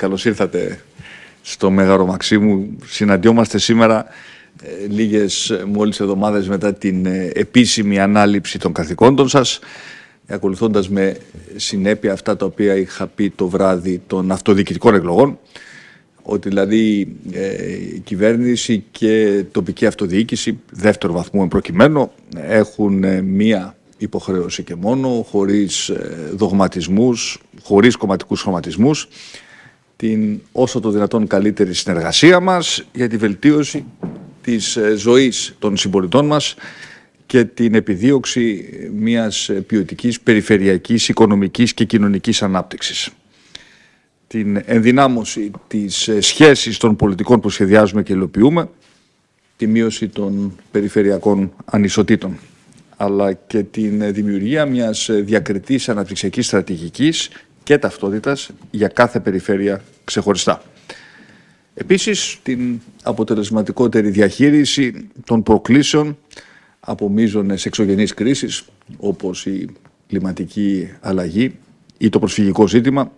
Καλώς ήρθατε στο Μέγαρο Μαξίμου. Συναντιόμαστε σήμερα ε, λίγες ε, μόλις εβδομάδες μετά την ε, επίσημη ανάληψη των καθηκόντων σας ακολουθώντας με συνέπεια αυτά τα οποία είχα πει το βράδυ των αυτοδιοικητικών εκλογών ότι δηλαδή η κυβέρνηση και τοπική αυτοδιοίκηση δεύτερο βαθμού προκειμένου έχουν μία υποχρέωση και μόνο χωρίς δογματισμούς, χωρίς κομματικούς χρωματισμούς την όσο το δυνατόν καλύτερη συνεργασία μας για τη βελτίωση της ε, ζωής των συμπολιτών μας και την επιδίωξη μιας ποιοτικής περιφερειακής, οικονομικής και κοινωνικής ανάπτυξης. Την ενδυνάμωση της ε, σχέσης των πολιτικών που σχεδιάζουμε και υλοποιούμε, τη μείωση των περιφερειακών ανισοτήτων αλλά και την ε, δημιουργία μιας διακριτής αναπτυξιακής στρατηγικής και ταυτότητας για κάθε περιφέρεια ξεχωριστά. Επίσης, την αποτελεσματικότερη διαχείριση των προκλήσεων από μείζονες εξωγενείς κρίσεις, όπως η κλιματική αλλαγή ή το προσφυγικό ζήτημα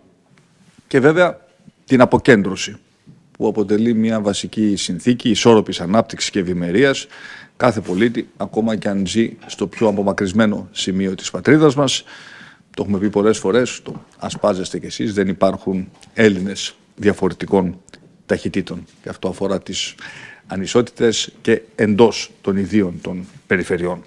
και βέβαια την αποκέντρωση που αποτελεί μια βασική συνθήκη ισόρροπης ανάπτυξης και ευημερίας κάθε πολίτη, ακόμα και αν ζει στο πιο απομακρυσμένο σημείο της πατρίδας μας, το έχουμε πει πολλές φορές, το ασπάζεστε κι εσείς, δεν υπάρχουν Έλληνες διαφορετικών ταχυτήτων. Και αυτό αφορά τις ανισότητες και εντός των ιδίων των περιφερειών.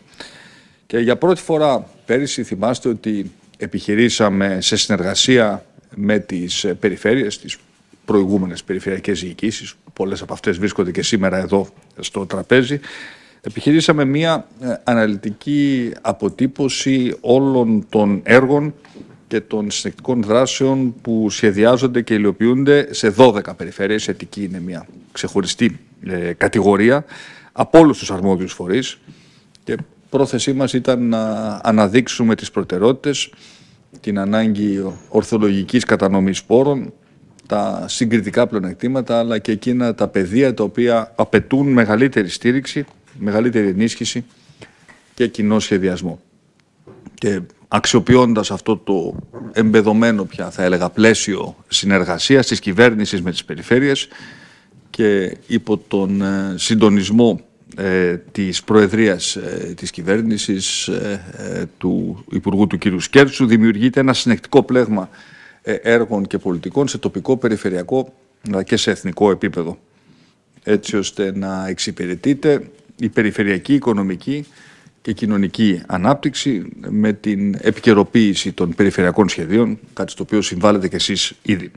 Και για πρώτη φορά πέρυσι θυμάστε ότι επιχειρήσαμε σε συνεργασία με τις περιφέρειες, τις προηγούμενες περιφερειακές διοικήσεις, πολλές από αυτές βρίσκονται και σήμερα εδώ στο τραπέζι, επιχειρήσαμε μία ε, αναλυτική αποτύπωση όλων των έργων και των συνεκτικών δράσεων που σχεδιάζονται και υλοποιούνται σε 12 περιφέρειες. Η είναι μια ξεχωριστή ε, κατηγορία από όλους τους αρμόδιους φορείς και πρόθεσή μας ήταν να αναδείξουμε τις προτεραιότητες, την ανάγκη ορθολογικής κατανομής πόρων, τα συγκριτικά πλεονεκτήματα αλλά και εκείνα τα πεδία τα οποία απαιτούν μεγαλύτερη στήριξη μεγαλύτερη ενίσχυση και κοινό σχεδιασμό. Και αξιοποιώντας αυτό το εμπεδομένο πια θα έλεγα πλαίσιο συνεργασίας της κυβέρνησης με τις περιφέρειες και υπό τον ε, συντονισμό ε, της Προεδρίας ε, της Κυβέρνησης του Υπουργού του κ. Σκέρτσου δημιουργείται ένα συνεκτικό πλέγμα έργων και πολιτικών σε τοπικό, περιφερειακό αλλά και σε εθνικό επίπεδο έτσι ώστε να εξυπηρετείται η περιφερειακή, οικονομική και κοινωνική ανάπτυξη με την επικαιροποίηση των περιφερειακών σχεδίων, κάτι στο οποίο συμβάλλετε και εσείς ήδη.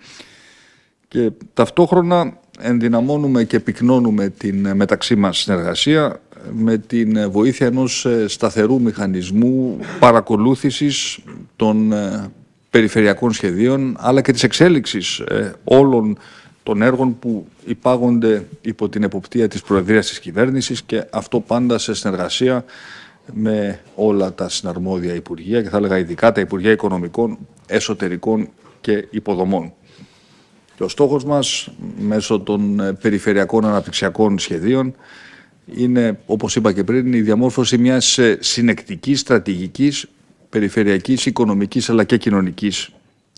Και ταυτόχρονα ενδυναμώνουμε και πυκνώνουμε την μεταξύ μας συνεργασία με την βοήθεια ενός ε, σταθερού μηχανισμού παρακολούθησης των ε, περιφερειακών σχεδίων αλλά και της εξέλιξης ε, όλων των έργων που υπάγονται υπό την εποπτεία της Προεδρίας της Κυβέρνησης και αυτό πάντα σε συνεργασία με όλα τα συναρμόδια Υπουργεία και θα έλεγα ειδικά τα Υπουργεία Οικονομικών, Εσωτερικών και Υποδομών. Και ο στόχος μας μέσω των ε, περιφερειακών αναπτυξιακών σχεδίων είναι, όπως είπα και πριν, η διαμόρφωση μιας ε, συνεκτικής στρατηγικής περιφερειακής, οικονομικής αλλά και κοινωνικής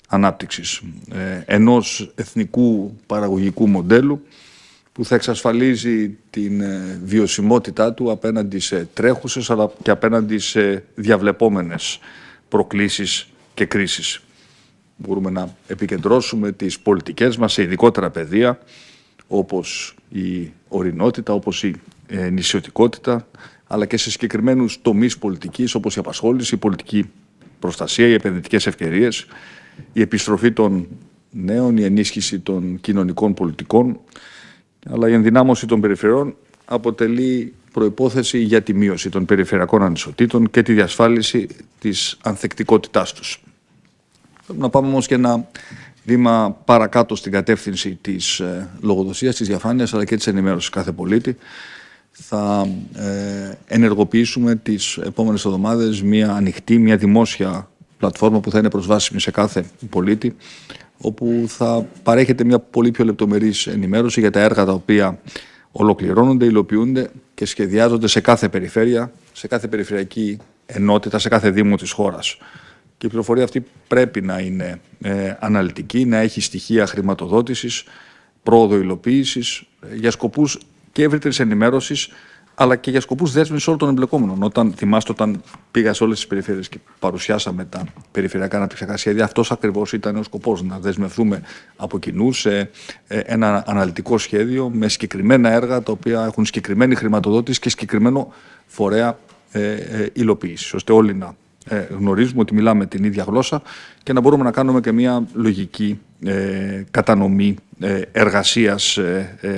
ανάπτυξης ε, ενός εθνικού παραγωγικού μοντέλου που θα εξασφαλίζει την ε, βιωσιμότητά του απέναντι σε τρέχουσες αλλά και απέναντι σε διαβλεπόμενες προκλήσεις και κρίσεις. Μπορούμε να επικεντρώσουμε τις πολιτικές μας σε ειδικότερα πεδία όπως η ορεινότητα, όπως η ε, νησιωτικότητα αλλά και σε συγκεκριμένους τομείς πολιτικής όπως η απασχόληση, η πολιτική προστασία, οι επενδυτικές ευκαιρίες η επιστροφή των νέων, η ενίσχυση των κοινωνικών πολιτικών, αλλά η ενδυνάμωση των περιφερειών αποτελεί προϋπόθεση για τη μείωση των περιφερειακών ανισοτήτων και τη διασφάλιση της ανθεκτικότητάς τους. Πρέπει να πάμε όμως και ένα βήμα παρακάτω στην κατεύθυνση της ε, λογοδοσίας, της διαφάνειας αλλά και της ενημέρωσης κάθε πολίτη. Θα ε, ενεργοποιήσουμε τις επόμενες εβδομάδες μια ανοιχτή, μια δημόσια πλατφόρμα που θα είναι προσβάσιμη σε κάθε πολίτη, όπου θα παρέχεται μια πολύ πιο λεπτομερής ενημέρωση για τα έργα τα οποία ολοκληρώνονται, υλοποιούνται και σχεδιάζονται σε κάθε περιφέρεια, σε κάθε περιφερειακή ενότητα, σε κάθε δήμο της χώρας. Και η πληροφορία αυτή πρέπει να είναι ε, αναλυτική, να έχει στοιχεία χρηματοδότησης, πρόοδο υλοποίησης, ε, για σκοπούς και ευρύτερης ενημέρωσης αλλά και για σκοπούς δέσμευσης όλων των εμπλεκόμενων. Όταν θυμάστε, όταν πήγα σε όλες τις περιφέρειες και παρουσιάσαμε τα περιφερειακά αναπτυξιακά σχέδια, αυτός ακριβώς ήταν ο σκοπός. Να δεσμευτούμε από κοινού σε ε, ένα αναλυτικό σχέδιο με συγκεκριμένα έργα τα οποία έχουν συγκεκριμένη χρηματοδότηση και συγκεκριμένο φορέα ε, ε, υλοποίησης, ώστε όλοι να γνωρίζουμε ότι μιλάμε την ίδια γλώσσα και να μπορούμε να κάνουμε και μια λογική κατανομή εργασία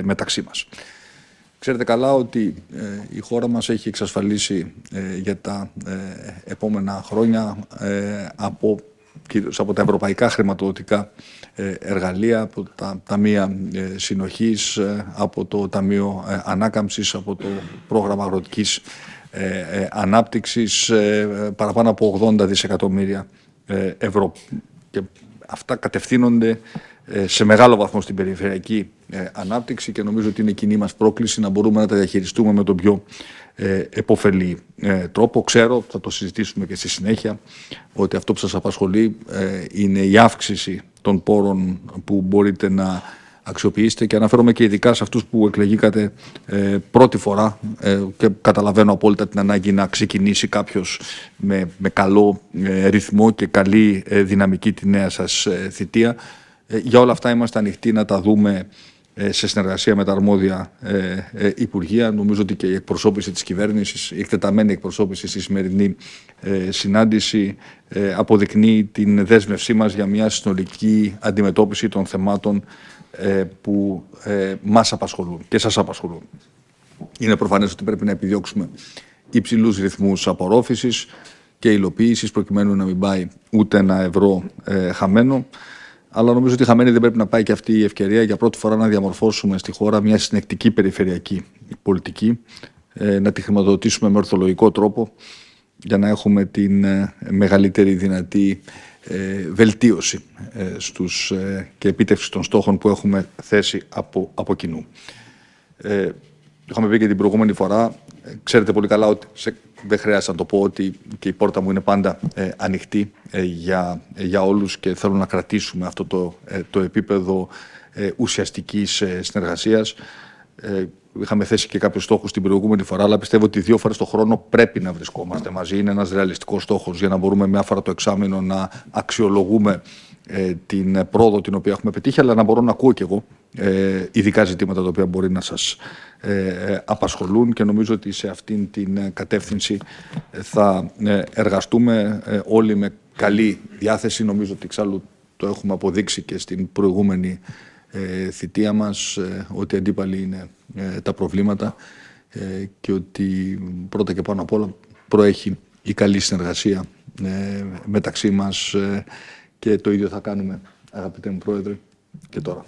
μεταξύ μας. Ξέρετε καλά ότι ε, η χώρα μας έχει εξασφαλίσει ε, για τα ε, επόμενα χρόνια από, κυρίως από τα ευρωπαϊκά χρηματοδοτικά εργαλεία, από τα Ταμεία Συνοχής, από το Ταμείο Ανάκαμψης, από το Πρόγραμμα Αγροτικής Ανάπτυξης, παραπάνω από 80 δισεκατομμύρια ευρώ. Και αυτά κατευθύνονται ε, σε μεγάλο βαθμό στην περιφερειακή ε, ανάπτυξη και νομίζω ότι είναι κοινή μας πρόκληση να μπορούμε να τα διαχειριστούμε με τον πιο ε, επωφελή τρόπο. Ξέρω, θα το συζητήσουμε και στη συνέχεια, ότι αυτό που σας απασχολεί είναι η αύξηση των πόρων που μπορείτε να αξιοποιήσετε και αναφέρομαι και ειδικά σε αυτούς που εκλεγήκατε πρώτη φορά και καταλαβαίνω απόλυτα την ανάγκη να ξεκινήσει κάποιος με, με καλό ρυθμό και καλή δυναμική τη νέα σας θητεία. Ε, για όλα αυτά είμαστε ανοιχτοί να τα δούμε ε, σε συνεργασία με τα αρμόδια ε, Υπουργεία. Νομίζω ότι και η εκπροσώπηση της κυβέρνησης, η εκτεταμένη εκπροσώπηση στη σημερινή συνάντηση αποδεικνύει την δέσμευσή μας για μια συνολική αντιμετώπιση των θεμάτων που μας απασχολούν και σας απασχολούν. Είναι προφανές ότι πρέπει να επιδιώξουμε υψηλούς ρυθμούς απορρόφησης και υλοποίησης προκειμένου να μην πάει ούτε ένα ευρώ χαμένο. Αλλά νομίζω ότι χαμένη δεν πρέπει να πάει και αυτή η ευκαιρία για πρώτη φορά να διαμορφώσουμε στη χώρα μια συνεκτική περιφερειακή πολιτική, ε, να τη χρηματοδοτήσουμε με ορθολογικό τρόπο για να έχουμε την ε, μεγαλύτερη δυνατή ε, βελτίωση στους, και επίτευξη των στόχων που έχουμε θέσει από, από κοινού. Ε, είχαμε πει και την προηγούμενη φορά, ξέρετε πολύ καλά ότι σε δεν χρειάζεται να το πω ότι και η πόρτα μου είναι πάντα ε, ανοιχτή ε, για, ε, για όλους και θέλω να κρατήσουμε αυτό το, ε, το επίπεδο ουσιαστικής συνεργασίας. Είχαμε θέσει και κάποιους στόχους την προηγούμενη φορά, αλλά πιστεύω ότι δύο φορές το χρόνο πρέπει να βρισκόμαστε μαζί. Είναι ένας ρεαλιστικός στόχος για να μπορούμε μια φορά το εξάμεινο να αξιολογούμε ε, την πρόοδο την οποία έχουμε πετύχει, αλλά να μπορώ να ακούω κι εγώ ε, ειδικά ζητήματα τα οποία μπορεί να σας ε, απασχολούν και νομίζω ότι σε αυτήν την κατεύθυνση ε, θα εργαστούμε όλοι με καλή διάθεση. Νομίζω ότι εξάλλου το έχουμε αποδείξει και στην προηγούμενη θητεία μας ότι αντίπαλοι είναι τα προβλήματα και ότι πρώτα και πάνω απ' όλα προέχει η καλή συνεργασία μεταξύ μας και το ίδιο θα κάνουμε, αγαπητέ μου Πρόεδρε, και τώρα.